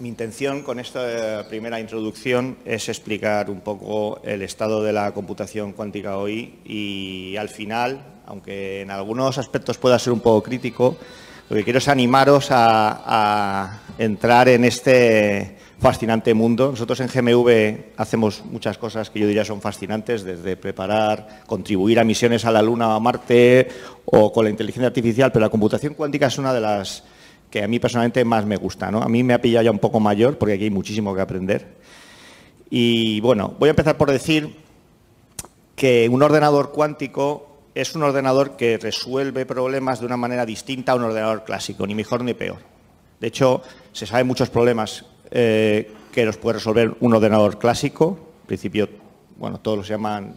mi intención con esta eh, primera introducción es explicar un poco el estado de la computación cuántica hoy y al final, aunque en algunos aspectos pueda ser un poco crítico, lo que quiero es animaros a, entrar en este fascinante mundo. Nosotros en GMV hacemos muchas cosas que yo diría son fascinantes, desde preparar, contribuir a misiones a la Luna o a Marte o con la inteligencia artificial, pero la computación cuántica es una de las que a mí personalmente más me gusta. A mí me ha pillado ya un poco mayor porque aquí hay muchísimo que aprender. Y bueno, voy a empezar por decir que un ordenador cuántico es un ordenador que resuelve problemas de una manera distinta a un ordenador clásico, ni mejor ni peor. De hecho, se sabe muchos problemas eh, que los puede resolver un ordenador clásico. En principio, bueno, todos los llaman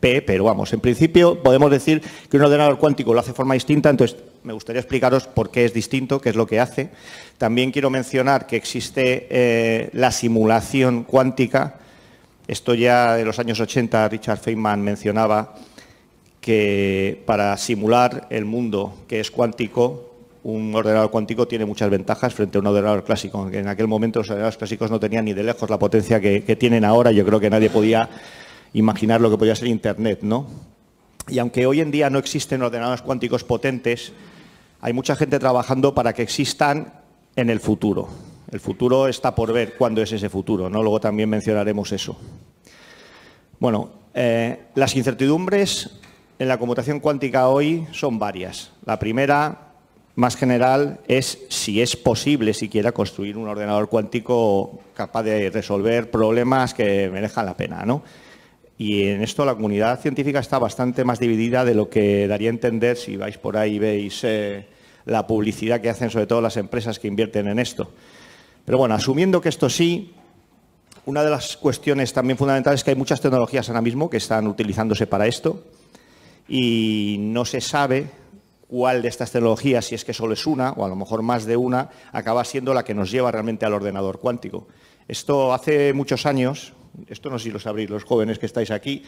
P, pero vamos, en principio podemos decir que un ordenador cuántico lo hace de forma distinta, entonces me gustaría explicaros por qué es distinto, qué es lo que hace. También quiero mencionar que existe eh, la simulación cuántica. Esto ya de los años 80 Richard Feynman mencionaba que para simular el mundo que es cuántico, un ordenador cuántico tiene muchas ventajas frente a un ordenador clásico. En aquel momento los ordenadores clásicos no tenían ni de lejos la potencia que tienen ahora. Yo creo que nadie podía imaginar lo que podría ser Internet, ¿no? Y aunque hoy en día no existen ordenadores cuánticos potentes, hay mucha gente trabajando para que existan en el futuro. El futuro está por ver cuándo es ese futuro, ¿no? Luego también mencionaremos eso. Bueno, eh, las incertidumbres en la computación cuántica hoy son varias. La primera, más general, es si es posible siquiera construir un ordenador cuántico capaz de resolver problemas que merezcan la pena, ¿no? Y en esto la comunidad científica está bastante más dividida de lo que daría a entender si vais por ahí y veis eh, la publicidad que hacen sobre todo las empresas que invierten en esto. Pero bueno, asumiendo que esto sí, una de las cuestiones también fundamentales es que hay muchas tecnologías ahora mismo que están utilizándose para esto y no se sabe cuál de estas tecnologías, si es que solo es una o a lo mejor más de una, acaba siendo la que nos lleva realmente al ordenador cuántico. Esto hace muchos años, esto no sé si lo sabréis los jóvenes que estáis aquí,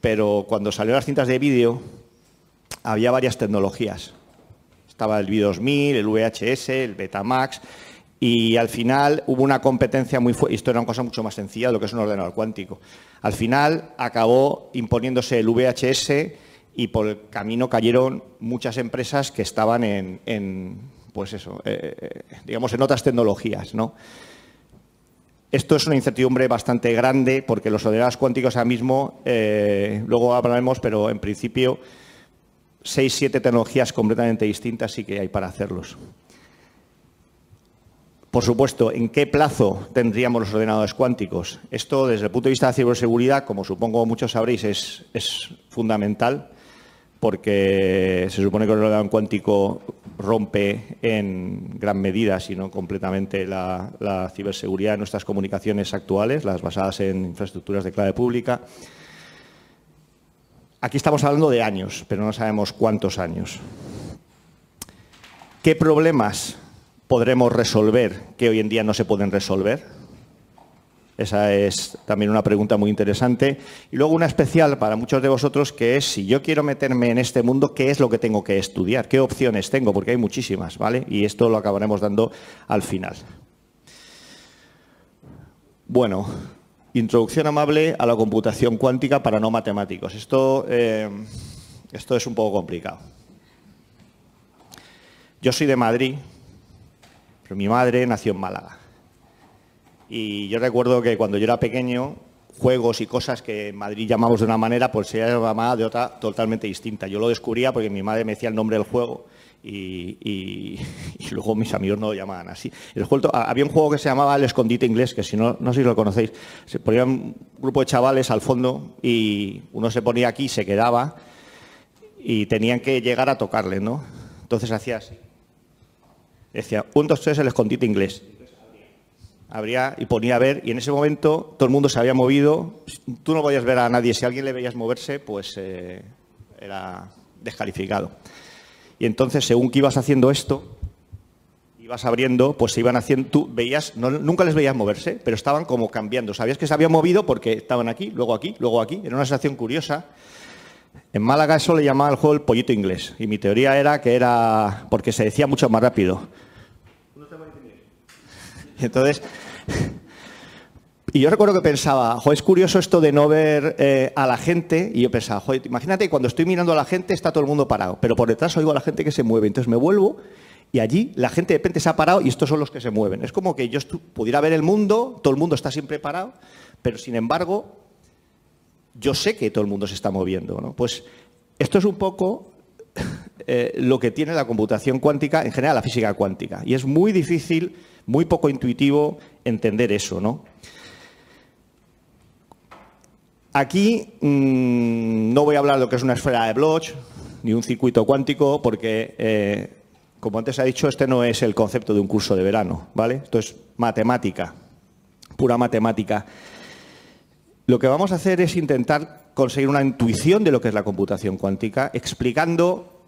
pero cuando salieron las cintas de vídeo había varias tecnologías. Estaba el V2000, el VHS, el Betamax, y al final hubo una competencia muy fuerte, esto era una cosa mucho más sencilla de lo que es un ordenador cuántico. Al final acabó imponiéndose el VHS y por el camino cayeron muchas empresas que estaban en, pues eso, eh, eh, digamos, en otras tecnologías, ¿no? Esto es una incertidumbre bastante grande porque los ordenadores cuánticos ahora mismo, eh, luego hablaremos, pero en principio seis, siete tecnologías completamente distintas sí que hay para hacerlos. Por supuesto, ¿en qué plazo tendríamos los ordenadores cuánticos? Esto, desde el punto de vista de ciberseguridad, como supongo muchos sabréis, es, es fundamental porque se supone que el ordenador cuántico rompe en gran medida, si no completamente, la, la ciberseguridad de nuestras comunicaciones actuales, las basadas en infraestructuras de clave pública. Aquí estamos hablando de años, pero no sabemos cuántos años. ¿Qué problemas podremos resolver que hoy en día no se pueden resolver? Esa es también una pregunta muy interesante. Y luego una especial para muchos de vosotros que es, si yo quiero meterme en este mundo, ¿qué es lo que tengo que estudiar? ¿Qué opciones tengo? Porque hay muchísimas, ¿vale? Y esto lo acabaremos dando al final. Bueno, introducción amable a la computación cuántica para no matemáticos. Esto, eh, esto es un poco complicado. Yo soy de Madrid, pero mi madre nació en Málaga. Y yo recuerdo que cuando yo era pequeño, juegos y cosas que en Madrid llamamos de una manera, pues se llamaba de otra totalmente distinta. Yo lo descubría porque mi madre me decía el nombre del juego y, luego mis amigos no lo llamaban así. había un juego que se llamaba El Escondite Inglés, que si no, no sé si lo conocéis, se ponía un grupo de chavales al fondo y uno se ponía aquí, y se quedaba y tenían que llegar a tocarle, ¿no? Entonces hacía así. Decía, un, dos, tres, el escondite inglés abría y ponía a ver y en ese momento todo el mundo se había movido, tú no podías ver a nadie, si a alguien le veías moverse pues eh, era descalificado. Y entonces según que ibas haciendo esto, ibas abriendo, pues se iban haciendo, tú veías, nunca les veías moverse, pero estaban como cambiando, sabías que se habían movido porque estaban aquí, luego aquí, luego aquí, era una situación curiosa. En Málaga eso le llamaba al juego el pollito inglés y mi teoría era que era porque se decía mucho más rápido. entonces, y yo recuerdo que pensaba, joder, es curioso esto de no ver eh, a la gente. Y yo pensaba, joder, imagínate, cuando estoy mirando a la gente está todo el mundo parado, pero por detrás oigo a la gente que se mueve. Entonces me vuelvo y allí la gente de repente se ha parado y estos son los que se mueven. Es como que yo pudiera ver el mundo, todo el mundo está siempre parado, pero sin embargo, yo sé que todo el mundo se está moviendo. ¿no? Pues esto es un poco eh, lo que tiene la computación cuántica, en general la física cuántica. Y es muy difícil, muy poco intuitivo entender eso, ¿no? Aquí mm, no voy a hablar de lo que es una esfera de Bloch, ni un circuito cuántico, porque, eh, como antes ha dicho, este no es el concepto de un curso de verano, ¿vale? Esto es matemática, pura matemática. Lo que vamos a hacer es intentar conseguir una intuición de lo que es la computación cuántica, explicando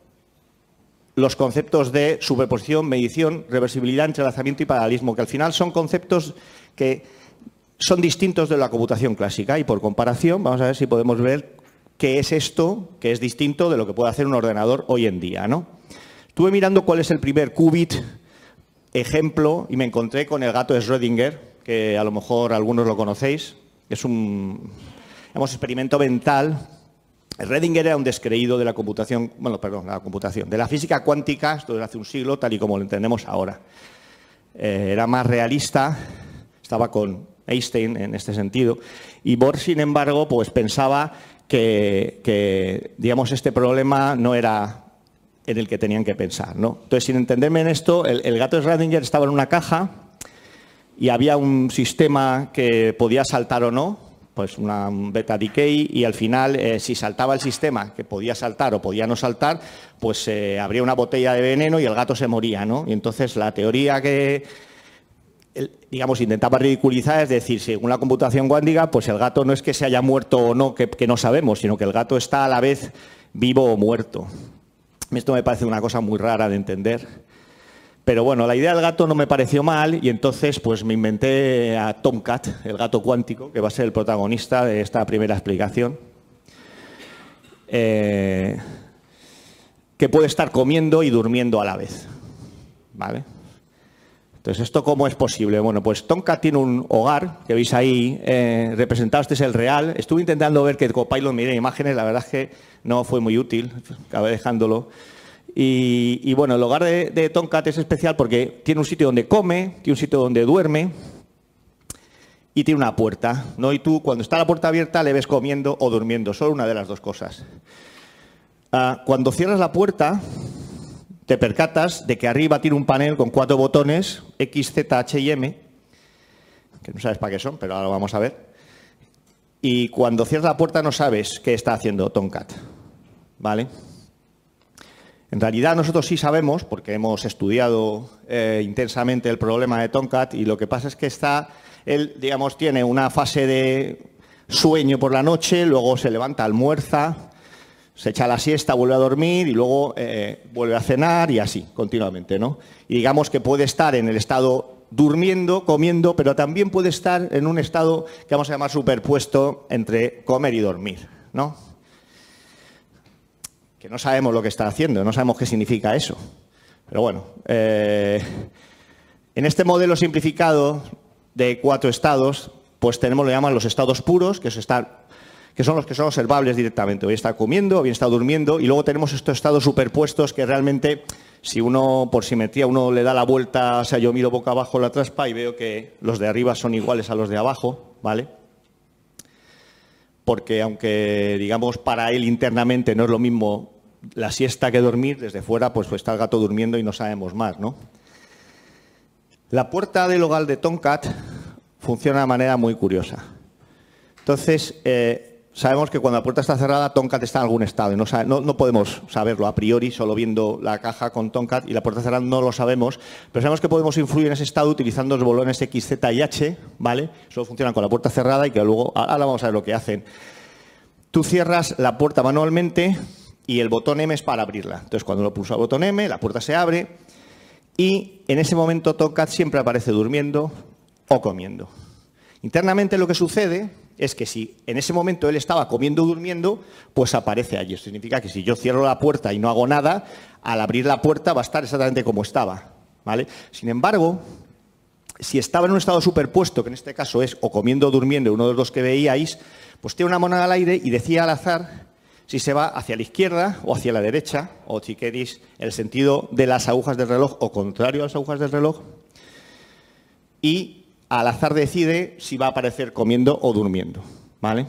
los conceptos de superposición, medición, reversibilidad, entrelazamiento y paralelismo, que al final son conceptos que son distintos de la computación clásica y por comparación vamos a ver si podemos ver qué es esto que es distinto de lo que puede hacer un ordenador hoy en día. ¿no? Estuve mirando cuál es el primer qubit ejemplo y me encontré con el gato de Schrödinger, que a lo mejor algunos lo conocéis. Es un experimento mental Redinger era un descreído de la computación, bueno, perdón, la computación, de la física cuántica, esto desde hace un siglo, tal y como lo entendemos ahora. Eh, era más realista, estaba con Einstein en este sentido, y Bohr, sin embargo, pues pensaba que, digamos, este problema no era en el que tenían que pensar. ¿no? Entonces, sin entenderme en esto, el, gato de Redinger estaba en una caja y había un sistema que podía saltar o no, pues una beta decay y al final eh, si saltaba el sistema, que podía saltar o podía no saltar, pues se eh, abría una botella de veneno y el gato se moría, ¿no? Y entonces la teoría que, digamos, intentaba ridiculizar, es decir, según la computación cuántica, pues el gato no es que se haya muerto o no, que no sabemos, sino que el gato está a la vez vivo o muerto. Esto me parece una cosa muy rara de entender. Pero bueno, la idea del gato no me pareció mal y entonces pues me inventé a Tomcat, el gato cuántico, que va a ser el protagonista de esta primera explicación. Eh, que puede estar comiendo y durmiendo a la vez. ¿Vale? Entonces, ¿esto cómo es posible? Bueno, pues Tomcat tiene un hogar, que veis ahí eh, representado, este es el real. Estuve intentando ver que Copilot me imágenes, la verdad es que no fue muy útil, acabé dejándolo. Y, bueno, el hogar de, Tomcat es especial porque tiene un sitio donde come, tiene un sitio donde duerme y tiene una puerta. ¿no? Y tú, cuando está la puerta abierta, le ves comiendo o durmiendo, solo una de las dos cosas. Ah, cuando cierras la puerta, te percatas de que arriba tiene un panel con cuatro botones X, Z, H y M, que no sabes para qué son, pero ahora lo vamos a ver. Y cuando cierras la puerta no sabes qué está haciendo Tomcat. ¿Vale? En realidad nosotros sí sabemos, porque hemos estudiado eh, intensamente el problema de Tomcat, y lo que pasa es que él, digamos, tiene una fase de sueño por la noche, luego se levanta, almuerza, se echa la siesta, vuelve a dormir y luego eh, vuelve a cenar y así, continuamente, Y digamos que puede estar en el estado durmiendo, comiendo, pero también puede estar en un estado que vamos a llamar superpuesto entre comer y dormir, ¿no? que no sabemos lo que está haciendo, no sabemos qué significa eso. Pero bueno, eh, en este modelo simplificado de cuatro estados, pues tenemos lo que llaman los estados puros, que, son los que son observables directamente. Hoy está comiendo, hoy está durmiendo, y luego tenemos estos estados superpuestos que realmente, si uno por simetría, uno le da la vuelta, o sea, yo miro boca abajo la traspa y veo que los de arriba son iguales a los de abajo, ¿vale? porque aunque, digamos, para él internamente no es lo mismo la siesta que dormir, desde fuera pues, pues, está el gato durmiendo y no sabemos más, ¿no? La puerta del hogar de Tomcat funciona de manera muy curiosa. Entonces, eh, sabemos que cuando la puerta está cerrada, Tomcat está en algún estado. Y no, podemos saberlo a priori, solo viendo la caja con Tomcat y la puerta cerrada no lo sabemos. Pero sabemos que podemos influir en ese estado utilizando los bolones X, Z y H, ¿vale? Solo funcionan con la puerta cerrada y que luego, ahora vamos a ver lo que hacen. Tú cierras la puerta manualmente y el botón M es para abrirla. Entonces, cuando lo pulso al botón M, la puerta se abre y en ese momento Tomcat siempre aparece durmiendo o comiendo. Internamente lo que sucede es que si en ese momento él estaba comiendo o durmiendo, pues aparece allí. significa que si yo cierro la puerta y no hago nada, al abrir la puerta va a estar exactamente como estaba. ¿vale? Sin embargo, si estaba en un estado superpuesto, que en este caso es o comiendo o durmiendo, uno de los dos que veíais, pues tiene una moneda al aire y decía al azar si se va hacia la izquierda o hacia la derecha, o si queréis el sentido de las agujas del reloj o contrario a las agujas del reloj. Y al azar decide si va a aparecer comiendo o durmiendo. ¿Vale?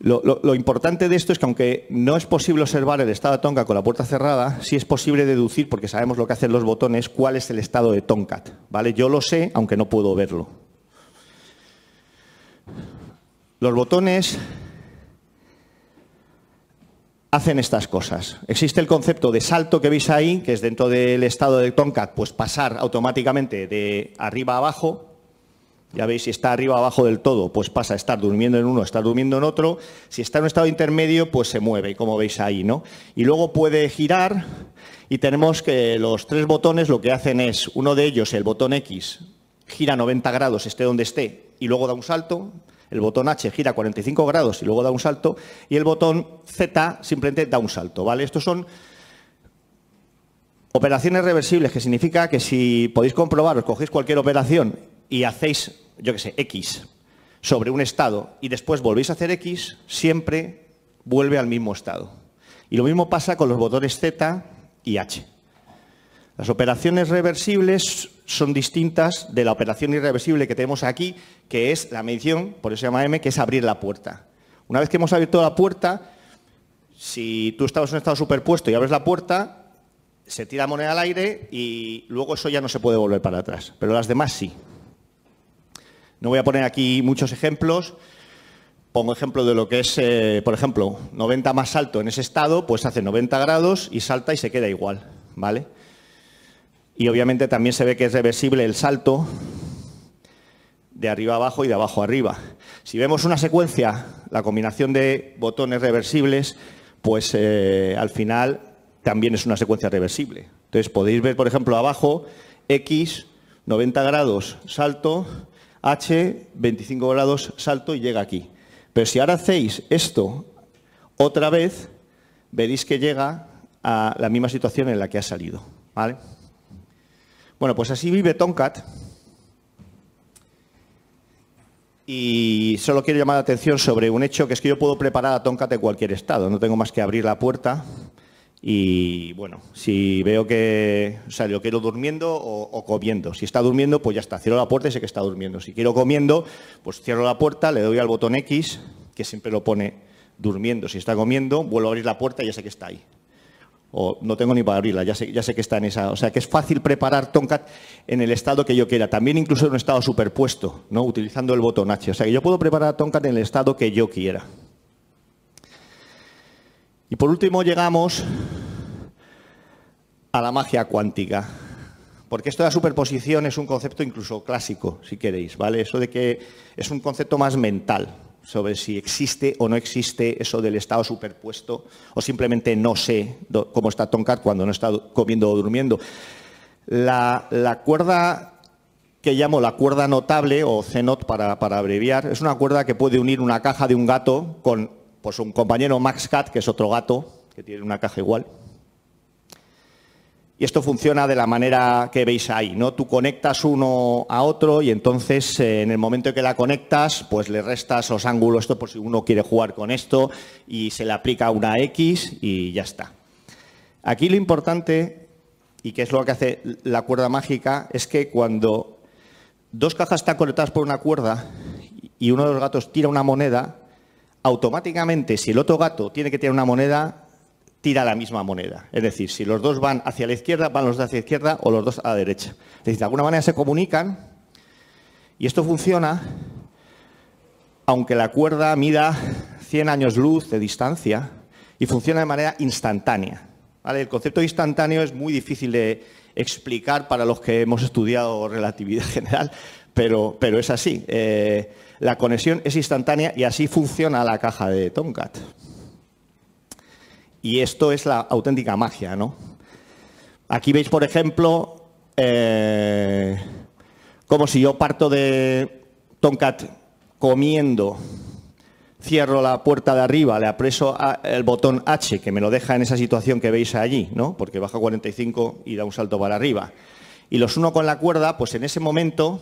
Lo, importante de esto es que aunque no es posible observar el estado de toncat con la puerta cerrada, sí es posible deducir, porque sabemos lo que hacen los botones, cuál es el estado de toncat. ¿vale? Yo lo sé, aunque no puedo verlo. Los botones hacen estas cosas. Existe el concepto de salto que veis ahí, que es dentro del estado de Tomcat, pues pasar automáticamente de arriba a abajo. Ya veis, si está arriba abajo del todo, pues pasa a estar durmiendo en uno, estar durmiendo en otro. Si está en un estado intermedio, pues se mueve, como veis ahí, ¿no? Y luego puede girar y tenemos que los tres botones lo que hacen es, uno de ellos, el botón X, gira 90 grados, esté donde esté, y luego da un salto. El botón H gira 45 grados y luego da un salto y el botón Z simplemente da un salto, ¿vale? Estos son operaciones reversibles, que significa que si podéis comprobar, os cogéis cualquier operación y hacéis, yo qué sé, X sobre un estado y después volvéis a hacer X, siempre vuelve al mismo estado. Y lo mismo pasa con los botones Z y H. Las operaciones reversibles son distintas de la operación irreversible que tenemos aquí, que es la medición, por eso se llama M, que es abrir la puerta. Una vez que hemos abierto la puerta, si tú estabas en un estado superpuesto y abres la puerta, se tira moneda al aire y luego eso ya no se puede volver para atrás, pero las demás sí. No voy a poner aquí muchos ejemplos. Pongo ejemplo de lo que es, eh, por ejemplo, 90 más alto en ese estado, pues hace 90 grados y salta y se queda igual, ¿vale? Y obviamente también se ve que es reversible el salto de arriba abajo y de abajo arriba. Si vemos una secuencia, la combinación de botones reversibles, pues eh, al final también es una secuencia reversible. Entonces podéis ver, por ejemplo, abajo X 90 grados salto, H 25 grados salto y llega aquí. Pero si ahora hacéis esto otra vez, veréis que llega a la misma situación en la que ha salido. ¿vale? Bueno, pues así vive Tomcat. Y solo quiero llamar la atención sobre un hecho que es que yo puedo preparar a Tomcat de cualquier estado. No tengo más que abrir la puerta y, bueno, si veo que, o sea, yo quiero durmiendo o, o comiendo. Si está durmiendo, pues ya está. Cierro la puerta y sé que está durmiendo. Si quiero comiendo, pues cierro la puerta, le doy al botón X, que siempre lo pone durmiendo. Si está comiendo, vuelvo a abrir la puerta y ya sé que está ahí o no tengo ni para abrirla, ya sé, que está en esa. O sea, que es fácil preparar Tomcat en el estado que yo quiera, también incluso en un estado superpuesto, ¿no? utilizando el botón H. O sea, que yo puedo preparar Tomcat en el estado que yo quiera. Y por último llegamos a la magia cuántica. Porque esto de la superposición es un concepto incluso clásico, si queréis, ¿vale? Eso de que es un concepto más mental sobre si existe o no existe eso del estado superpuesto o simplemente no sé cómo está Tonkat cuando no está comiendo o durmiendo. La, cuerda que llamo la cuerda notable o CENOT para, para, abreviar, es una cuerda que puede unir una caja de un gato con pues, un compañero Max Cat, que es otro gato, que tiene una caja igual. Y esto funciona de la manera que veis ahí, ¿no? Tú conectas uno a otro y entonces eh, en el momento que la conectas, pues le restas los ángulos, esto por si uno quiere jugar con esto, y se le aplica una X y ya está. Aquí lo importante, y que es lo que hace la cuerda mágica, es que cuando dos cajas están conectadas por una cuerda y uno de los gatos tira una moneda, automáticamente si el otro gato tiene que tirar una moneda, tira la misma moneda. Es decir, si los dos van hacia la izquierda, van los dos hacia la izquierda o los dos a la derecha. Es decir, de alguna manera se comunican y esto funciona aunque la cuerda mida 100 años luz de distancia y funciona de manera instantánea. El concepto de instantáneo es muy difícil de explicar para los que hemos estudiado relatividad general, pero, pero es así. Eh, la conexión es instantánea y así funciona la caja de Tomcat. Y esto es la auténtica magia, ¿no? Aquí veis, por ejemplo, eh, como si yo parto de Tomcat comiendo, cierro la puerta de arriba, le apreso el botón H, que me lo deja en esa situación que veis allí, ¿no? Porque baja 45 y da un salto para arriba. Y los uno con la cuerda, pues en ese momento,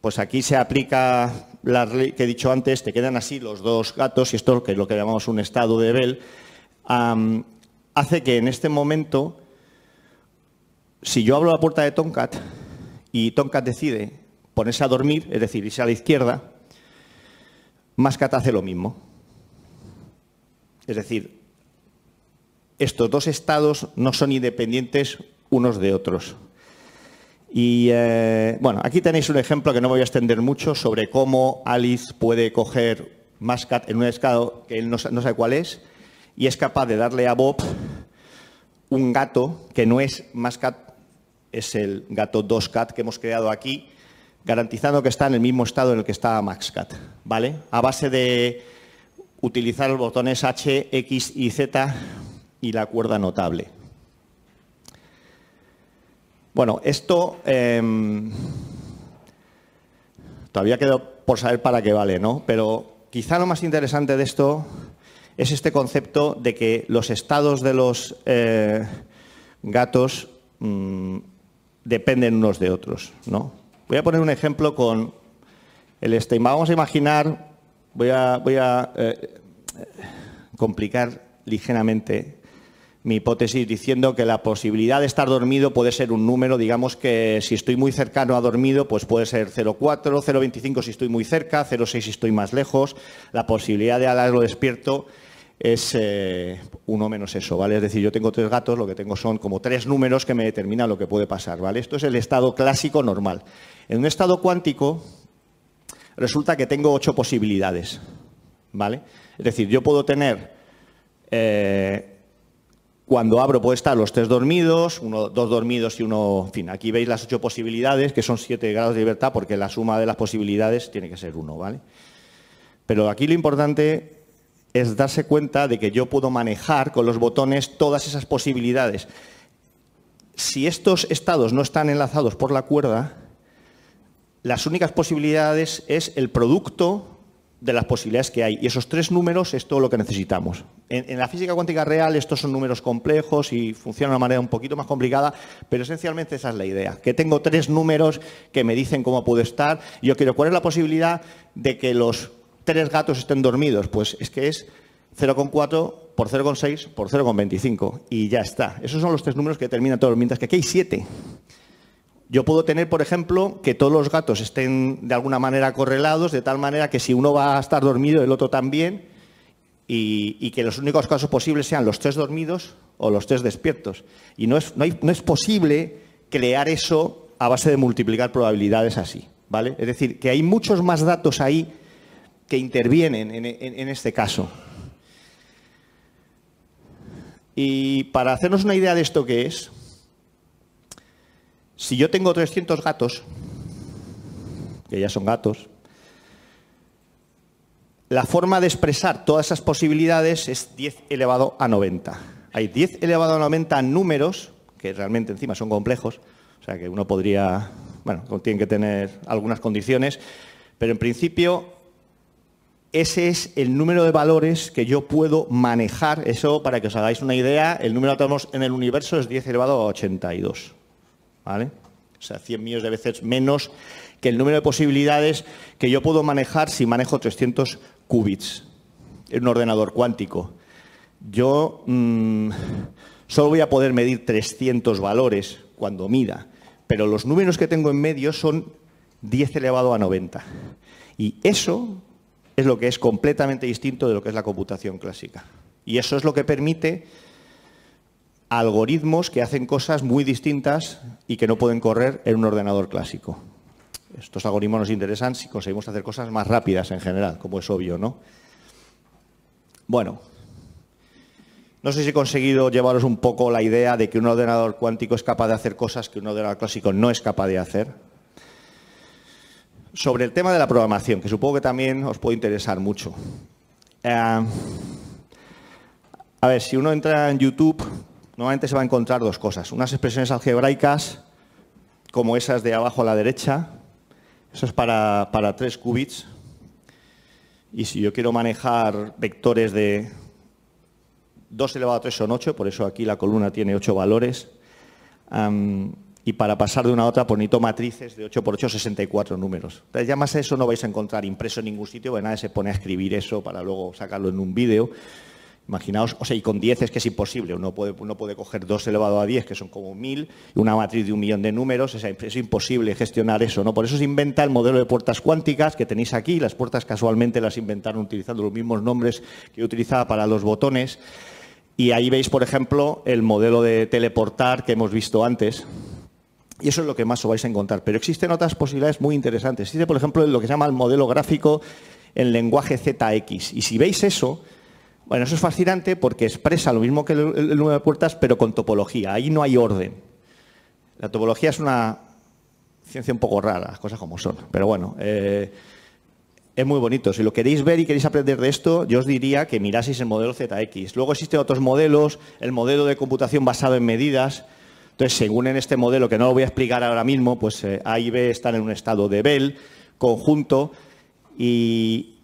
pues aquí se aplica la que he dicho antes, te quedan así los dos gatos, y esto que es lo que llamamos un estado de Bell, hace que en este momento, si yo abro la puerta de Tomcat y Tomcat decide ponerse a dormir, es decir, irse a la izquierda, Mascat hace lo mismo. Es decir, estos dos estados no son independientes unos de otros. Y eh, bueno, aquí tenéis un ejemplo que no voy a extender mucho sobre cómo Alice puede coger Mascat en un estado que él no, no sabe cuál es y es capaz de darle a Bob un gato que no es Mascat, es el gato 2Cat que hemos creado aquí, garantizando que está en el mismo estado en el que estaba Maxcat, ¿vale? A base de utilizar los botones H, X y Z y la cuerda notable. Bueno, esto em, todavía quedó por saber para qué vale, ¿no? Pero quizá lo más interesante de esto es este concepto de que los estados de los eh, gatos mm, dependen unos de otros. ¿no? Voy a poner un ejemplo con el este. Vamos a imaginar, voy a, voy a eh, complicar ligeramente mi hipótesis diciendo que la posibilidad de estar dormido puede ser un número, digamos que si estoy muy cercano a dormido, pues puede ser 0,4, 0,25 si estoy muy cerca, 0,6 si estoy más lejos, la posibilidad de hablarlo despierto es eh, uno menos eso, ¿vale? Es decir, yo tengo tres gatos, lo que tengo son como tres números que me determinan lo que puede pasar, ¿vale? Esto es el estado clásico normal. En un estado cuántico resulta que tengo ocho posibilidades, ¿vale? Es decir, yo puedo tener, eh, cuando abro puede estar los tres dormidos, uno, dos dormidos y uno, en fin, aquí veis las ocho posibilidades, que son siete grados de libertad, porque la suma de las posibilidades tiene que ser uno, ¿vale? Pero aquí lo importante es darse cuenta de que yo puedo manejar con los botones todas esas posibilidades. Si estos estados no están enlazados por la cuerda, las únicas posibilidades es el producto de las posibilidades que hay. Y esos tres números es todo lo que necesitamos. En, la física cuántica real estos son números complejos y funcionan de una manera un poquito más complicada, pero esencialmente esa es la idea. Que tengo tres números que me dicen cómo puedo estar. Yo quiero, ¿cuál es la posibilidad de que los tres gatos estén dormidos, pues es que es 0,4 por 0,6 por 0,25 y ya está. Esos son los tres números que determinan todo, mientras que aquí hay siete. Yo puedo tener, por ejemplo, que todos los gatos estén de alguna manera correlados, de tal manera que si uno va a estar dormido, el otro también, y, que los únicos casos posibles sean los tres dormidos o los tres despiertos. Y no es, no, no es posible crear eso a base de multiplicar probabilidades así. ¿vale? Es decir, que hay muchos más datos ahí que intervienen en, este caso. Y para hacernos una idea de esto que es, si yo tengo 300 gatos, que ya son gatos, la forma de expresar todas esas posibilidades es 10 elevado a 90. Hay 10 elevado a 90 números, que realmente encima son complejos, o sea que uno podría, bueno, tienen que tener algunas condiciones, pero en principio ese es el número de valores que yo puedo manejar. Eso, para que os hagáis una idea, el número que tenemos en el universo es 10 elevado a 82. ¿Vale? O sea, 100 millones de veces menos que el número de posibilidades que yo puedo manejar si manejo 300 qubits en un ordenador cuántico. Yo mm, solo voy a poder medir 300 valores cuando mida, pero los números que tengo en medio son 10 elevado a 90. Y eso es lo que es completamente distinto de lo que es la computación clásica. Y eso es lo que permite algoritmos que hacen cosas muy distintas y que no pueden correr en un ordenador clásico. Estos algoritmos nos interesan si conseguimos hacer cosas más rápidas en general, como es obvio, ¿no? Bueno, no sé si he conseguido llevaros un poco la idea de que un ordenador cuántico es capaz de hacer cosas que un ordenador clásico no es capaz de hacer sobre el tema de la programación, que supongo que también os puede interesar mucho. Eh, a ver, si uno entra en YouTube, normalmente se va a encontrar dos cosas. Unas expresiones algebraicas, como esas de abajo a la derecha. Eso es para, tres 3 qubits. Y si yo quiero manejar vectores de 2 elevado a 3 son 8, por eso aquí la columna tiene 8 valores y para pasar de una a otra bonito matrices de 8x8, 64 números. Entonces, ya más eso no vais a encontrar impreso en ningún sitio, porque nadie se pone a escribir eso para luego sacarlo en un vídeo. Imaginaos, o sea, y con 10 es que es imposible, uno puede, coger 2 elevado a 10, que son como 1000, y una matriz de un millón de números, es imposible gestionar eso, ¿no? Por eso se inventa el modelo de puertas cuánticas que tenéis aquí, las puertas casualmente las inventaron utilizando los mismos nombres que utilizaba para los botones, y ahí veis, por ejemplo, el modelo de teleportar que hemos visto antes, y eso es lo que más os vais a encontrar. Pero existen otras posibilidades muy interesantes. Existe, por ejemplo, lo que se llama el modelo gráfico en lenguaje ZX. Y si veis eso, bueno, eso es fascinante porque expresa lo mismo que el, número de puertas, pero con topología. Ahí no hay orden. La topología es una ciencia un poco rara, las cosas como son. Pero bueno, eh, es muy bonito. Si lo queréis ver y queréis aprender de esto, yo os diría que miraseis el modelo ZX. Luego existen otros modelos, el modelo de computación basado en medidas, entonces, según en este modelo, que no lo voy a explicar ahora mismo, pues eh, A y B están en un estado de Bell conjunto y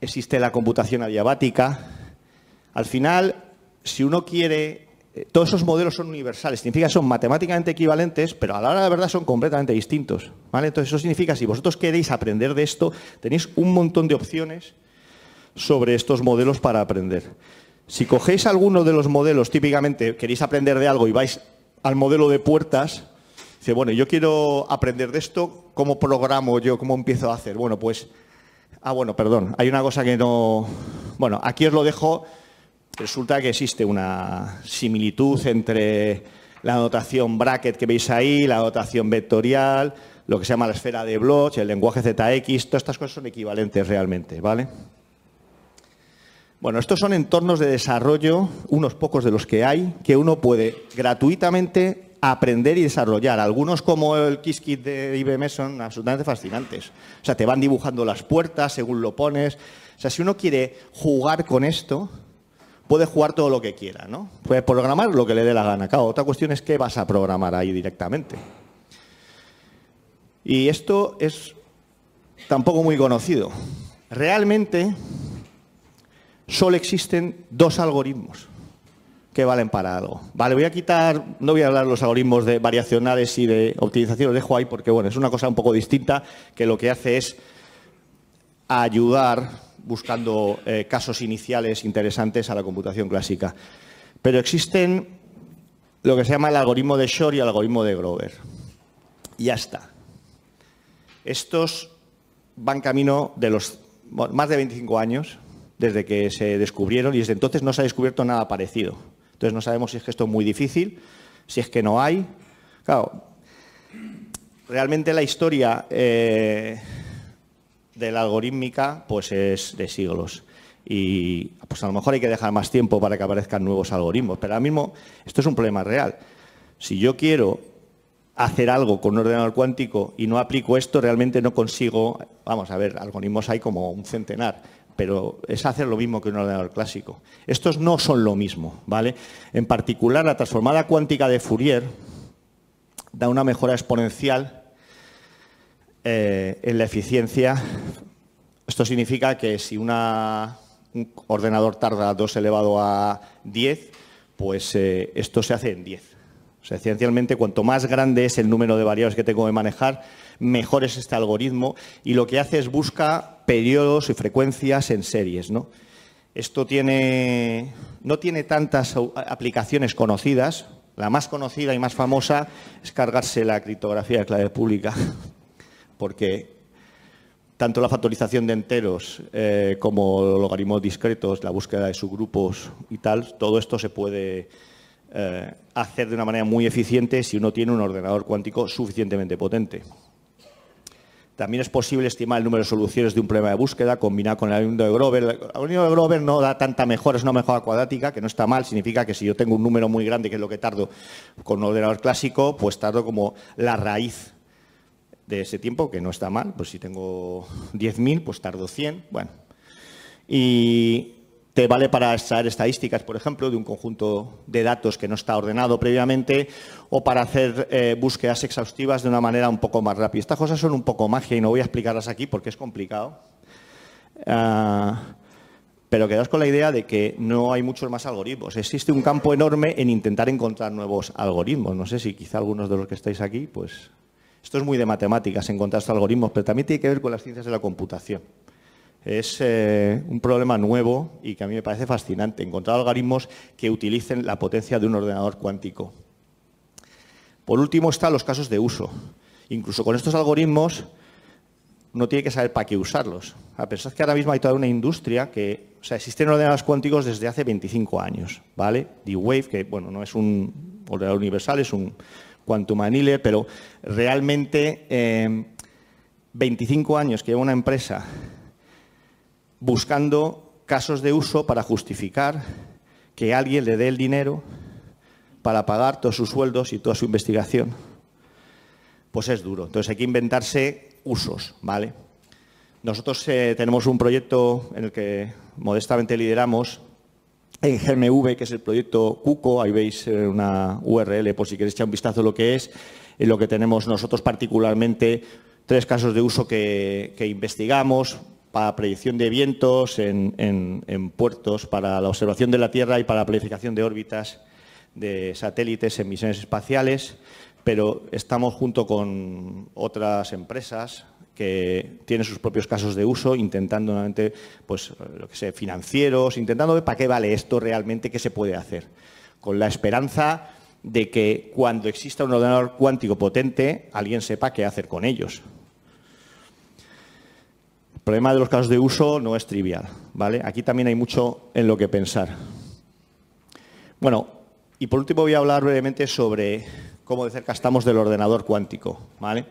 existe la computación adiabática. Al final, si uno quiere... Eh, todos esos modelos son universales, significa que son matemáticamente equivalentes, pero a la hora de verdad son completamente distintos. ¿vale? Entonces eso significa, si vosotros queréis aprender de esto, tenéis un montón de opciones sobre estos modelos para aprender. Si cogéis alguno de los modelos, típicamente queréis aprender de algo y vais al modelo de puertas. Dice, bueno, yo quiero aprender de esto, ¿cómo programo yo? ¿Cómo empiezo a hacer? Bueno, pues, ah, bueno, perdón, hay una cosa que no... Bueno, aquí os lo dejo. Resulta que existe una similitud entre la notación bracket que veis ahí, la notación vectorial, lo que se llama la esfera de Bloch, el lenguaje ZX, todas estas cosas son equivalentes realmente, ¿vale? Bueno, estos son entornos de desarrollo, unos pocos de los que hay, que uno puede gratuitamente aprender y desarrollar. Algunos como el KissKit de IBM son absolutamente fascinantes. O sea, te van dibujando las puertas según lo pones. O sea, si uno quiere jugar con esto, puede jugar todo lo que quiera, ¿no? Puede programar lo que le dé la gana. Claro, otra cuestión es qué vas a programar ahí directamente. Y esto es tampoco muy conocido. Realmente solo existen dos algoritmos que valen para algo. Vale, voy a quitar, no voy a hablar de los algoritmos de variacionales y de optimización, los dejo ahí porque bueno, es una cosa un poco distinta que lo que hace es ayudar buscando eh, casos iniciales interesantes a la computación clásica. Pero existen lo que se llama el algoritmo de Shor y el algoritmo de Grover. Y ya está. Estos van camino de los más de 25 años desde que se descubrieron y desde entonces no se ha descubierto nada parecido. Entonces no sabemos si es que esto es muy difícil, si es que no hay. Claro, realmente la historia eh, de la algorítmica pues es de siglos. Y pues a lo mejor hay que dejar más tiempo para que aparezcan nuevos algoritmos. Pero ahora mismo esto es un problema real. Si yo quiero hacer algo con un ordenador cuántico y no aplico esto, realmente no consigo, vamos a ver, algoritmos hay como un centenar pero es hacer lo mismo que un ordenador clásico. Estos no son lo mismo, ¿vale? En particular, la transformada cuántica de Fourier da una mejora exponencial eh, en la eficiencia. Esto significa que si un ordenador tarda 2 elevado a 10, pues eh, esto se hace en 10 esencialmente, cuanto más grande es el número de variables que tengo que manejar, mejor es este algoritmo y lo que hace es busca periodos y frecuencias en series. Esto no tiene tantas aplicaciones conocidas. La más conocida y más famosa es cargarse la criptografía de clave pública, porque tanto la factorización de enteros eh, como logaritmos discretos, la búsqueda de subgrupos y tal, todo esto se puede eh, hacer de una manera muy eficiente si uno tiene un ordenador cuántico suficientemente potente. También es posible estimar el número de soluciones de un problema de búsqueda combinado con el algoritmo de Grover. El algoritmo de Grover no da tanta mejora, es una mejora cuadrática, que no está mal. Significa que si yo tengo un número muy grande, que es lo que tardo con un ordenador clásico, pues tardo como la raíz de ese tiempo, que no está mal. Pues si tengo 10.000, pues tardo 100. Bueno. Y te vale para extraer estadísticas, por ejemplo, de un conjunto de datos que no está ordenado previamente o para hacer eh, búsquedas exhaustivas de una manera un poco más rápida. Estas cosas son un poco magia y no voy a explicarlas aquí porque es complicado. Ah, pero quedaos con la idea de que no hay muchos más algoritmos. Existe un campo enorme en intentar encontrar nuevos algoritmos. No sé si quizá algunos de los que estáis aquí, pues esto es muy de matemáticas, encontrar algoritmos, pero también tiene que ver con las ciencias de la computación es eh, un problema nuevo y que a mí me parece fascinante, encontrar algoritmos que utilicen la potencia de un ordenador cuántico. Por último están los casos de uso. Incluso con estos algoritmos no tiene que saber para qué usarlos. A pesar que ahora mismo hay toda una industria que, o sea, existen ordenadores cuánticos desde hace 25 años, ¿vale? D-Wave, que bueno, no es un ordenador universal, es un quantum annealer, pero realmente 25 eh, años que una empresa buscando casos de uso para justificar que alguien le dé el dinero para pagar todos sus sueldos y toda su investigación. Pues es duro. Entonces hay que inventarse usos, ¿vale? Nosotros eh, tenemos un proyecto en el que modestamente lideramos en GMV, que es el proyecto Cuco. Ahí veis eh, una URL por si queréis echar un vistazo a lo que es. En lo que tenemos nosotros particularmente tres casos de uso que investigamos, para predicción de vientos en, puertos, para la observación de la Tierra y para la planificación de órbitas de satélites en misiones espaciales, pero estamos junto con otras empresas que tienen sus propios casos de uso, intentando nuevamente, pues, lo que sé, financieros, intentando ver para qué vale esto realmente, qué se puede hacer. Con la esperanza de que cuando exista un ordenador cuántico potente, alguien sepa qué hacer con ellos. El problema de los casos de uso no es trivial. ¿vale? Aquí también hay mucho en lo que pensar. Bueno, y por último voy a hablar brevemente sobre cómo de cerca estamos del ordenador cuántico. ¿vale?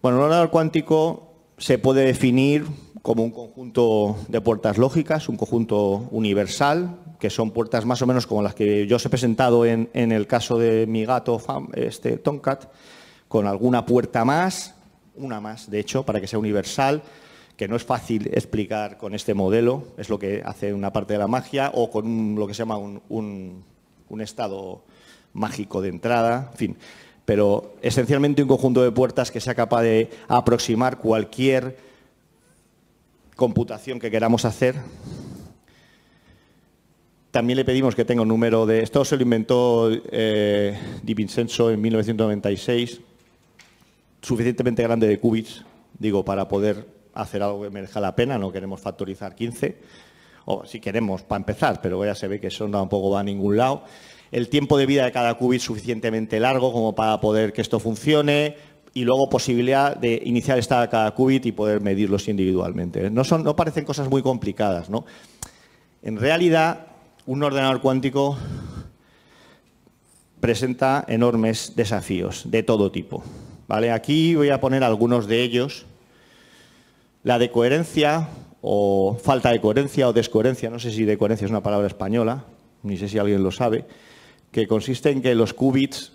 Bueno, el ordenador cuántico se puede definir como un conjunto de puertas lógicas, un conjunto universal, que son puertas más o menos como las que yo os he presentado en, el caso de mi gato, este Tomcat, con alguna puerta más una más, de hecho, para que sea universal, que no es fácil explicar con este modelo, es lo que hace una parte de la magia, o con lo que se llama un, estado mágico de entrada, en fin. Pero esencialmente un conjunto de puertas que sea capaz de aproximar cualquier computación que queramos hacer también le pedimos que tenga un número de... Esto se lo inventó eh, Di Vincenzo en 1996 suficientemente grande de qubits, digo, para poder hacer algo que merezca la pena, no queremos factorizar 15, o si queremos para empezar, pero ya se ve que eso tampoco va a ningún lado. El tiempo de vida de cada qubit suficientemente largo como para poder que esto funcione, y luego posibilidad de iniciar esta cada qubit y poder medirlos individualmente. No, son, no parecen cosas muy complicadas. ¿no? En realidad, un ordenador cuántico presenta enormes desafíos de todo tipo. ¿Vale? Aquí voy a poner algunos de ellos. La de coherencia o falta de coherencia o descoherencia, no sé si de coherencia es una palabra española, ni sé si alguien lo sabe, que consiste en que los qubits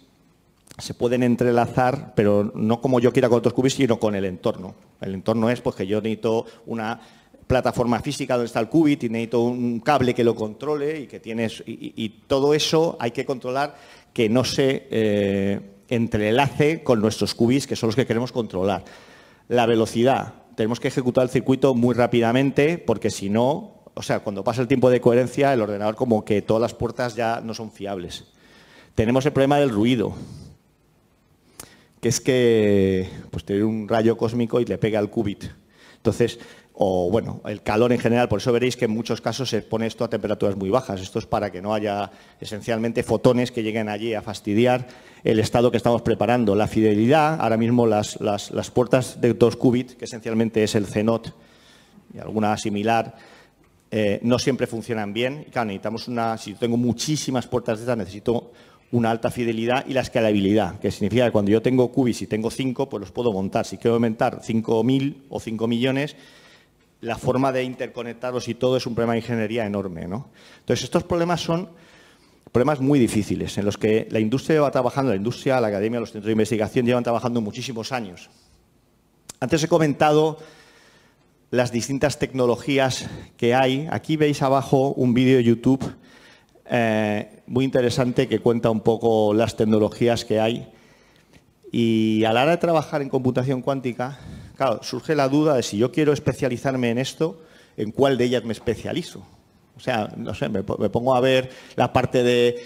se pueden entrelazar, pero no como yo quiera con otros qubits, sino con el entorno. El entorno es pues, que yo necesito una plataforma física donde está el qubit y necesito un cable que lo controle y que tienes... Y, todo eso hay que controlar que no se... Eh, entrelace con nuestros Qubits, que son los que queremos controlar. La velocidad. Tenemos que ejecutar el circuito muy rápidamente, porque si no, o sea, cuando pasa el tiempo de coherencia, el ordenador como que todas las puertas ya no son fiables. Tenemos el problema del ruido, que es que pues, tiene un rayo cósmico y le pega al qubit. Entonces, o bueno, el calor en general. Por eso veréis que en muchos casos se pone esto a temperaturas muy bajas. Esto es para que no haya esencialmente fotones que lleguen allí a fastidiar el estado que estamos preparando. La fidelidad, ahora mismo las, las, las puertas de 2 qubit, que esencialmente es el CENOT y alguna similar, eh, no siempre funcionan bien. Claro, necesitamos una, si tengo muchísimas puertas de estas, necesito una alta fidelidad y la escalabilidad, que significa que cuando yo tengo qubits y tengo 5, pues los puedo montar. Si quiero aumentar mil o 5 millones, la forma de interconectarlos y todo es un problema de ingeniería enorme. ¿no? Entonces, estos problemas son problemas muy difíciles en los que la industria va trabajando, la industria, la academia, los centros de investigación llevan trabajando muchísimos años. Antes he comentado las distintas tecnologías que hay. Aquí veis abajo un vídeo de YouTube eh, muy interesante que cuenta un poco las tecnologías que hay. Y a la hora de trabajar en computación cuántica, Claro, surge la duda de si yo quiero especializarme en esto, ¿en cuál de ellas me especializo? O sea, no sé, me, pongo a ver la parte de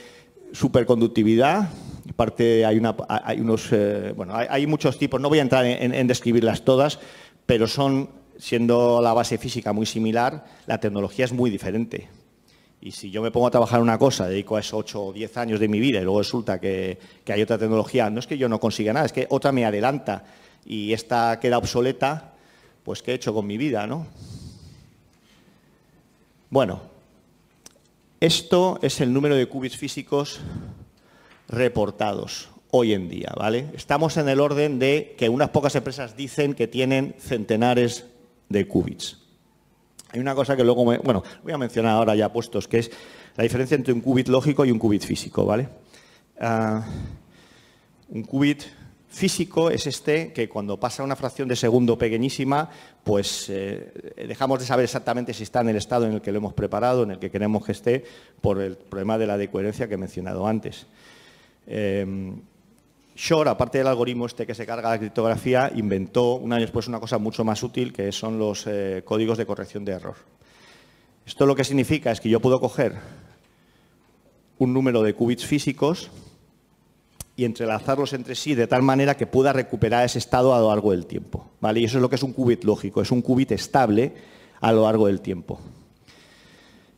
superconductividad, parte hay, una, unos, eh, bueno, hay, muchos tipos, no voy a entrar en, describirlas todas, pero son, siendo la base física muy similar, la tecnología es muy diferente. Y si yo me pongo a trabajar una cosa, dedico a esos 8 o 10 años de mi vida y luego resulta que, que, hay otra tecnología, no es que yo no consiga nada, es que otra me adelanta y esta queda obsoleta, pues ¿qué he hecho con mi vida? ¿no? Bueno, esto es el número de qubits físicos reportados hoy en día, ¿vale? Estamos en el orden de que unas pocas empresas dicen que tienen centenares de qubits. Hay una cosa que luego, bueno, voy a mencionar ahora ya puestos, que es la diferencia entre un qubit lógico y un qubit físico, ¿vale? Ah, un qubit físico es este, que cuando pasa una fracción de segundo pequeñísima, pues eh, dejamos de saber exactamente si está en el estado en el que lo hemos preparado, en el que queremos que esté, por el problema de la decoherencia que he mencionado antes. Em, Shor, aparte del algoritmo este que se carga la criptografía, inventó un año después una cosa mucho más útil, que son los eh, códigos de corrección de error. Esto lo que significa es que yo puedo coger un número de qubits físicos y entrelazarlos entre sí de tal manera que pueda recuperar ese estado a lo largo del tiempo. ¿vale? Y eso es lo que es un qubit lógico, es un qubit estable a lo largo del tiempo.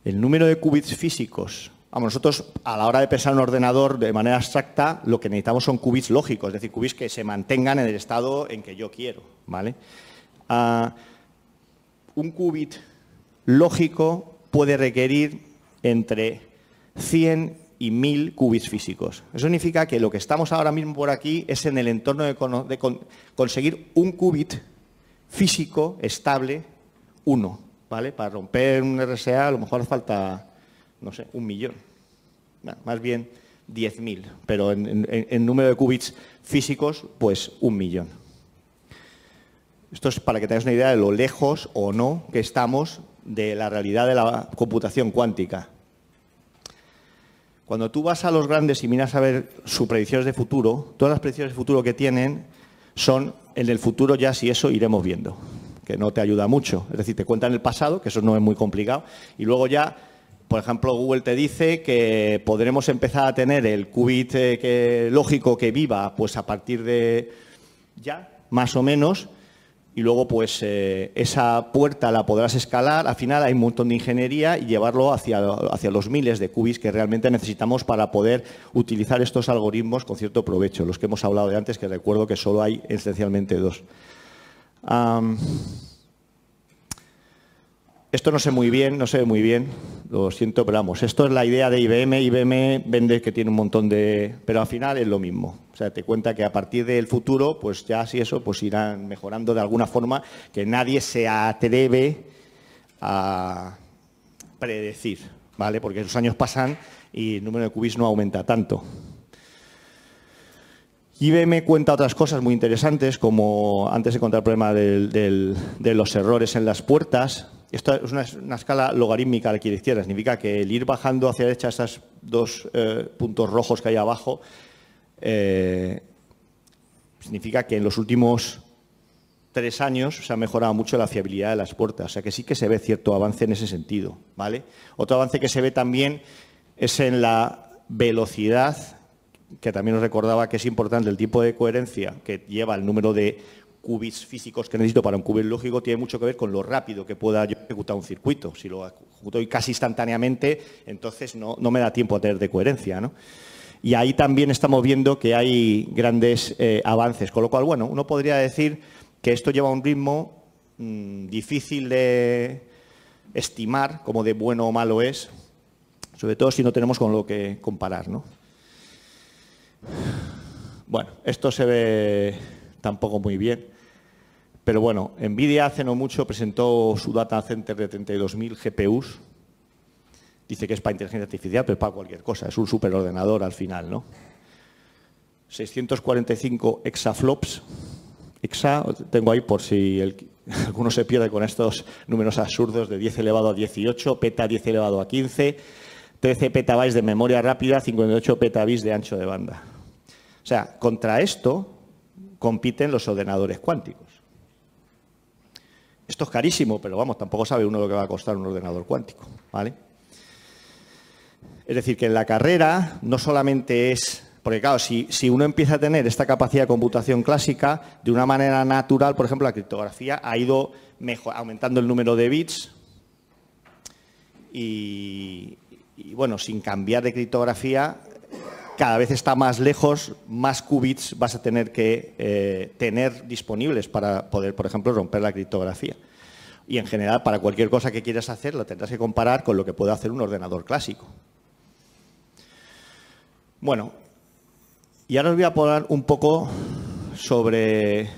El número de qubits físicos. Vamos, nosotros a la hora de pensar un ordenador de manera abstracta, lo que necesitamos son qubits lógicos, es decir, qubits que se mantengan en el estado en que yo quiero. ¿vale? Ah, un qubit lógico puede requerir entre 100 y 1000 qubits físicos. Eso significa que lo que estamos ahora mismo por aquí es en el entorno de, conseguir un qubit físico estable, uno. ¿vale? Para romper un RSA a lo mejor falta, no sé, un millón. más bien 10.000, pero en, en, número de qubits físicos, pues un millón. Esto es para que tengáis una idea de lo lejos o no que estamos de la realidad de la computación cuántica. Cuando tú vas a los grandes y miras a ver sus predicciones de futuro, todas las predicciones de futuro que tienen son en el futuro ya si eso iremos viendo, que no te ayuda mucho. Es decir, te cuentan el pasado, que eso no es muy complicado, y luego ya, por ejemplo, Google te dice que podremos empezar a tener el qubit eh, que, lógico que viva, pues a partir de ya, más o menos, y luego pues eh, esa puerta la podrás escalar, al final hay un montón de ingeniería y llevarlo hacia, los miles de cubis que realmente necesitamos para poder utilizar estos algoritmos con cierto provecho, los que hemos hablado de antes, que recuerdo que solo hay esencialmente dos. esto no sé muy bien, no sé muy bien. Lo siento, pero vamos, esto es la idea de IBM. IBM vende que tiene un montón de... Pero al final es lo mismo. O sea, te cuenta que a partir del futuro, pues ya si eso, pues irán mejorando de alguna forma que nadie se atreve a predecir, ¿vale? Porque los años pasan y el número de cubis no aumenta tanto. IBM cuenta otras cosas muy interesantes, como antes de contar el problema de los errores en las puertas, esto es una, escala logarítmica a la izquierda, significa que el ir bajando hacia la derecha esos dos eh, puntos rojos que hay abajo, eh, significa que en los últimos tres años se ha mejorado mucho la fiabilidad de las puertas, o sea que sí que se ve cierto avance en ese sentido. ¿vale? Otro avance que se ve también es en la velocidad, que también os recordaba que es importante el tipo de coherencia que lleva el número de qubits físicos que necesito para un qubit lógico tiene mucho que ver con lo rápido que pueda yo ejecutar un circuito. Si lo ejecuto casi instantáneamente, entonces no, me da tiempo a tener de coherencia. Y ahí también estamos viendo que hay grandes eh, avances. Con lo cual, bueno, uno podría decir que esto lleva un ritmo mm, difícil de estimar, como de bueno o malo es, sobre todo si no tenemos con lo que comparar. Bueno, esto se ve tampoco muy bien. Pero bueno, NVIDIA hace no mucho presentó su data center de 32.000 GPUs. Dice que es para inteligencia artificial, pero para cualquier cosa. Es un superordenador al final, ¿no? 645 exaflops. Exa tengo ahí por si alguno se pierde con estos números absurdos de 10 elevado a 18, peta 10 elevado a 15, 13 petabytes de memoria rápida, 58 petabytes de ancho de banda. O sea, contra esto compiten los ordenadores cuánticos. Esto es carísimo, pero vamos, tampoco sabe uno lo que va a costar un ordenador cuántico, ¿vale? Es decir, que en la carrera no solamente es... Porque claro, si, uno empieza a tener esta capacidad de computación clásica, de una manera natural, por ejemplo, la criptografía ha ido aumentando el número de bits y, y bueno, sin cambiar de criptografía, cada vez está más lejos, más qubits vas a tener que eh, tener disponibles para poder, por ejemplo, romper la criptografía. Y en general, para cualquier cosa que quieras hacer, la tendrás que comparar con lo que puede hacer un ordenador clásico. Bueno, y ahora os voy a hablar un poco sobre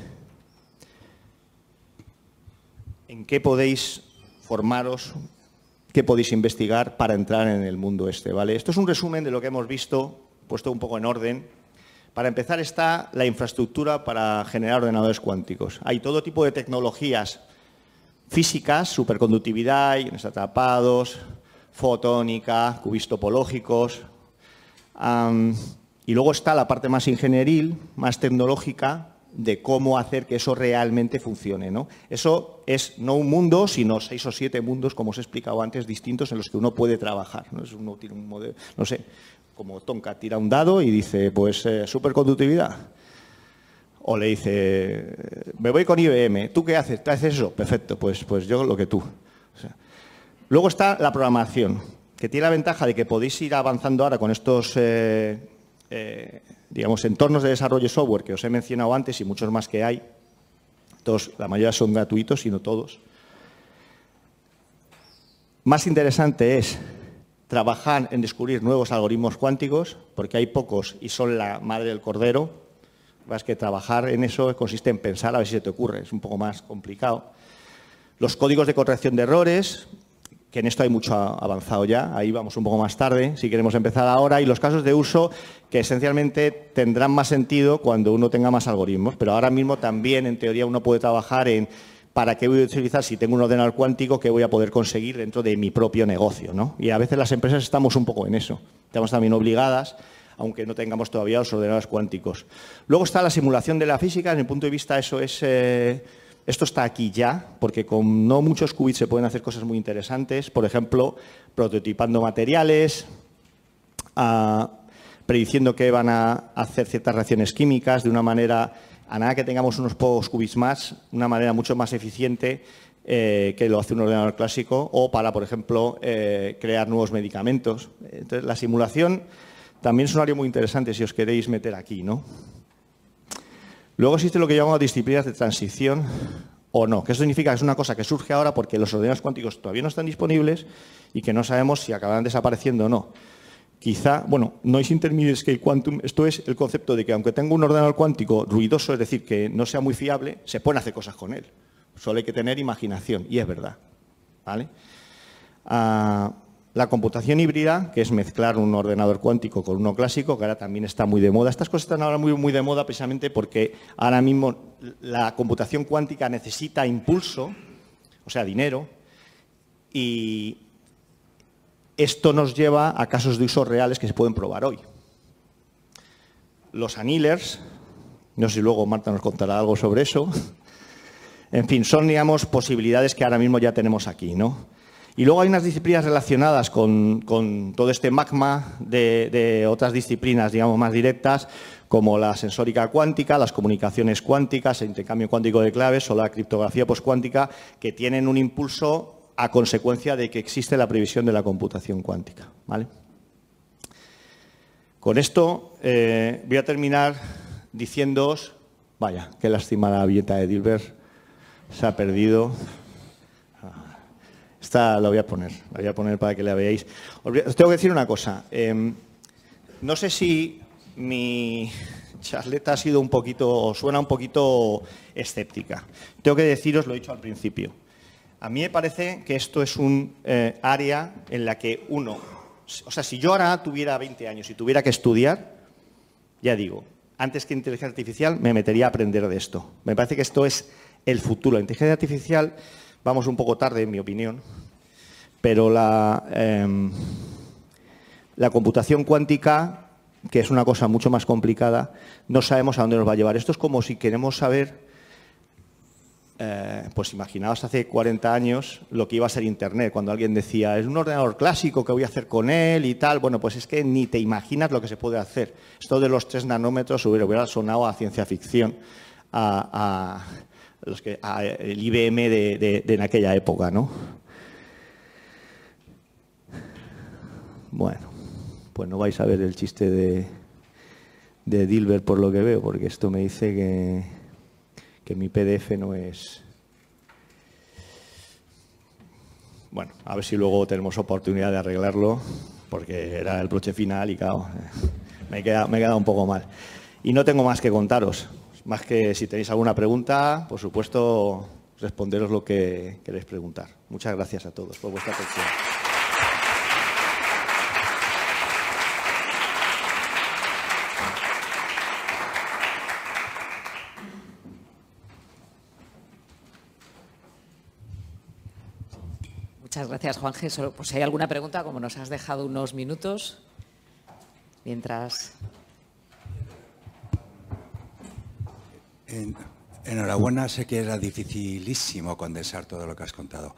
en qué podéis formaros, qué podéis investigar para entrar en el mundo este, ¿vale? Esto es un resumen de lo que hemos visto puesto un poco en orden. Para empezar está la infraestructura para generar ordenadores cuánticos. Hay todo tipo de tecnologías físicas, superconductividad, iones atrapados, fotónica, cubis topológicos. y luego está la parte más ingenieril, más tecnológica, de cómo hacer que eso realmente funcione. Eso es no un mundo, sino seis o siete mundos, como os he explicado antes, distintos en los que uno puede trabajar. ¿no? Es uno tiene un modelo, no sé, como Tonka tira un dado y dice, pues eh, superconductividad. O le dice, me voy con IBM, ¿tú qué haces? ¿Te haces eso? Perfecto, pues, pues yo lo que tú. luego está la programación, que tiene la ventaja de que podéis ir avanzando ahora con estos eh, eh, digamos, entornos de desarrollo software que os he mencionado antes y muchos más que hay. Todos, la mayoría son gratuitos, sino todos. Más interesante es trabajar en descubrir nuevos algoritmos cuánticos, porque hay pocos y son la madre del cordero. Es que trabajar en eso consiste en pensar a ver si se te ocurre, es un poco más complicado. Los códigos de corrección de errores, que en esto hay mucho avanzado ya, ahí vamos un poco más tarde, si queremos empezar ahora, y los casos de uso que esencialmente tendrán más sentido cuando uno tenga más algoritmos, pero ahora mismo también en teoría uno puede trabajar en ¿para qué voy a utilizar si tengo un ordenador cuántico que voy a poder conseguir dentro de mi propio negocio? ¿no? Y a veces las empresas estamos un poco en eso. Estamos también obligadas aunque no tengamos todavía los ordenadores cuánticos. Luego está la simulación de la física, En el punto de vista eso es... Eh, esto está aquí ya, porque con no muchos qubits se pueden hacer cosas muy interesantes, por ejemplo, prototipando materiales, ah, prediciendo que van a hacer ciertas reacciones químicas de una manera a nada que tengamos unos pocos qubits más, una manera mucho más eficiente eh, que lo hace un ordenador clásico o para, por ejemplo, eh, crear nuevos medicamentos. Entonces, la simulación también es un área muy interesante si os queréis meter aquí, Luego existe lo que llamamos disciplinas de transición o no. ¿Qué significa? es una cosa que surge ahora porque los ordenadores cuánticos todavía no están disponibles y que no sabemos si acabarán desapareciendo o no quizá, bueno, no es intermediate scale quantum, esto es el concepto de que aunque tenga un ordenador cuántico ruidoso, es decir, que no sea muy fiable, se pueden hacer cosas con él. Solo hay que tener imaginación, y es verdad. ¿vale? Ah, la computación híbrida, que es mezclar un ordenador cuántico con uno clásico, que ahora también está muy de moda. Estas cosas están ahora muy, muy de moda precisamente porque ahora mismo la computación cuántica necesita impulso, o sea, dinero, y, esto nos lleva a casos de usos reales que se pueden probar hoy. Los anilers, no sé si luego Marta nos contará algo sobre eso. En fin, son, digamos, posibilidades que ahora mismo ya tenemos aquí, ¿no? Y luego hay unas disciplinas relacionadas con, todo este magma de, otras disciplinas, digamos, más directas, como la sensórica cuántica, las comunicaciones cuánticas, el intercambio cuántico de claves o la criptografía postcuántica, que tienen un impulso a consecuencia de que existe la previsión de la computación cuántica. ¿vale? Con esto eh, voy a terminar diciéndoos, vaya, qué lástima la billeta de Dilbert, se ha perdido. Ah, esta la voy a poner, la voy a poner para que la veáis. Os tengo que decir una cosa. Em, no sé si mi charleta ha sido un poquito, suena un poquito escéptica. Tengo que deciros, lo he dicho al principio, a mí me parece que esto es un eh, área en la que uno, o sea, si yo ahora tuviera 20 años y tuviera que estudiar, ya digo, antes que inteligencia artificial me metería a aprender de esto. Me parece que esto es el futuro. La inteligencia artificial, vamos un poco tarde en mi opinión, pero la, em, la computación cuántica, que es una cosa mucho más complicada, no sabemos a dónde nos va a llevar. Esto es como si queremos saber eh, pues imaginaos hace 40 años lo que iba a ser Internet, cuando alguien decía, es un ordenador clásico, ¿qué voy a hacer con él y tal? Bueno, pues es que ni te imaginas lo que se puede hacer. Esto de los 3 nanómetros hubiera, hubiera sonado a ciencia ficción, a, los que, el IBM de, en aquella época, ¿no? Bueno, pues no vais a ver el chiste de, de Dilbert por lo que veo, porque esto me dice que que mi PDF no es... Bueno, a ver si luego tenemos oportunidad de arreglarlo, porque era el broche final y claro, eh, me me he quedado un poco mal. Y no tengo más que contaros, más que si tenéis alguna pregunta, por supuesto, responderos lo que queréis preguntar. Muchas gracias a todos por vuestra atención. Muchas gracias, Juan G. pues si hay alguna pregunta, como nos has dejado unos minutos, mientras... enhorabuena, sé que era dificilísimo condensar todo lo que has contado.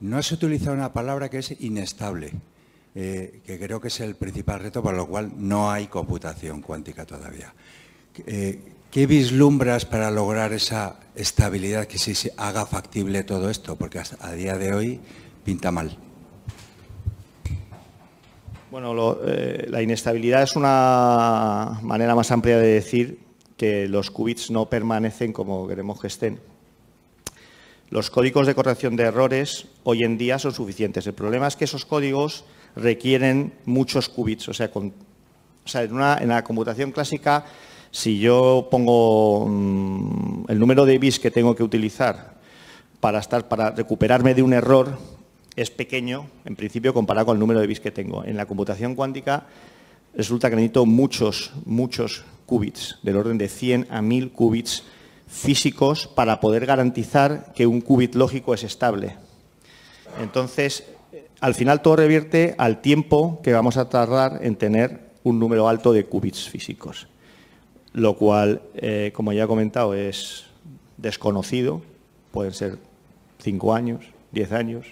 No has utilizado una palabra que es inestable, eh, que creo que es el principal reto para lo cual no hay computación cuántica todavía. Eh, ¿Qué vislumbras para lograr esa estabilidad que sí se haga factible todo esto? Porque a día de hoy pinta mal. Bueno, eh, la inestabilidad es una manera más amplia de decir que los qubits no permanecen como queremos que estén. Los códigos de corrección de errores hoy en día son suficientes. El problema es que esos códigos requieren muchos qubits. O sea, con, en, una, la computación clásica, si yo pongo mm, el número de bits que tengo que utilizar para, estar, para recuperarme de un error, es pequeño, en principio, comparado con el número de bits que tengo. En la computación cuántica resulta que necesito muchos, muchos qubits, del orden de 100 a 1000 qubits físicos para poder garantizar que un qubit lógico es estable. Entonces, al final todo revierte al tiempo que vamos a tardar en tener un número alto de qubits físicos, lo cual, eh, como ya he comentado, es desconocido, pueden ser 5 años, 10 años,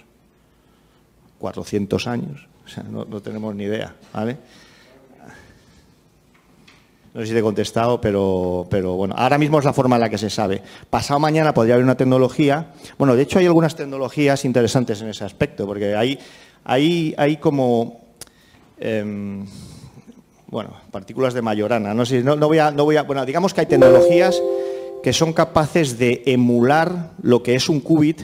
400 años. O sea, no, tenemos ni idea, No sé si te he contestado, pero, pero bueno, ahora mismo es la forma en la que se sabe. Pasado mañana podría haber una tecnología. Bueno, de hecho hay algunas tecnologías interesantes en ese aspecto, porque hay, hay como... Em, bueno, partículas de mayorana. No, voy voy digamos que hay tecnologías que son capaces de emular lo que es un qubit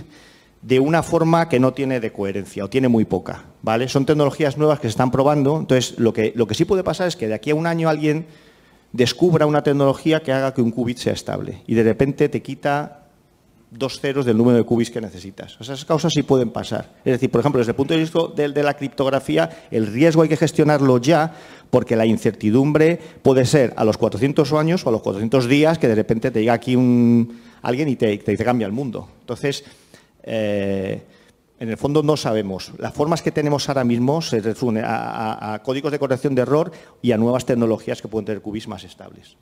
de una forma que no tiene de coherencia o tiene muy poca, ¿vale? Son tecnologías nuevas que se están probando, entonces lo que, sí puede pasar es que de aquí a un año alguien descubra una tecnología que haga que un qubit sea estable y de repente te quita dos ceros del número de qubits que necesitas. esas causas sí pueden pasar. Es decir, por ejemplo, desde el punto de vista de, la criptografía, el riesgo hay que gestionarlo ya porque la incertidumbre puede ser a los 400 años o a los 400 días que de repente te llega aquí un, alguien y te, te, cambia el mundo. Entonces, eh, en el fondo no sabemos. Las formas que tenemos ahora mismo se resumen a, códigos de corrección de error y a nuevas tecnologías que pueden tener cubis más estables.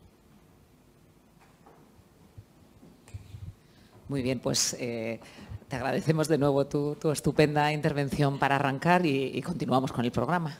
Muy bien, pues eh, te agradecemos de nuevo tu, estupenda intervención para arrancar y continuamos con el programa.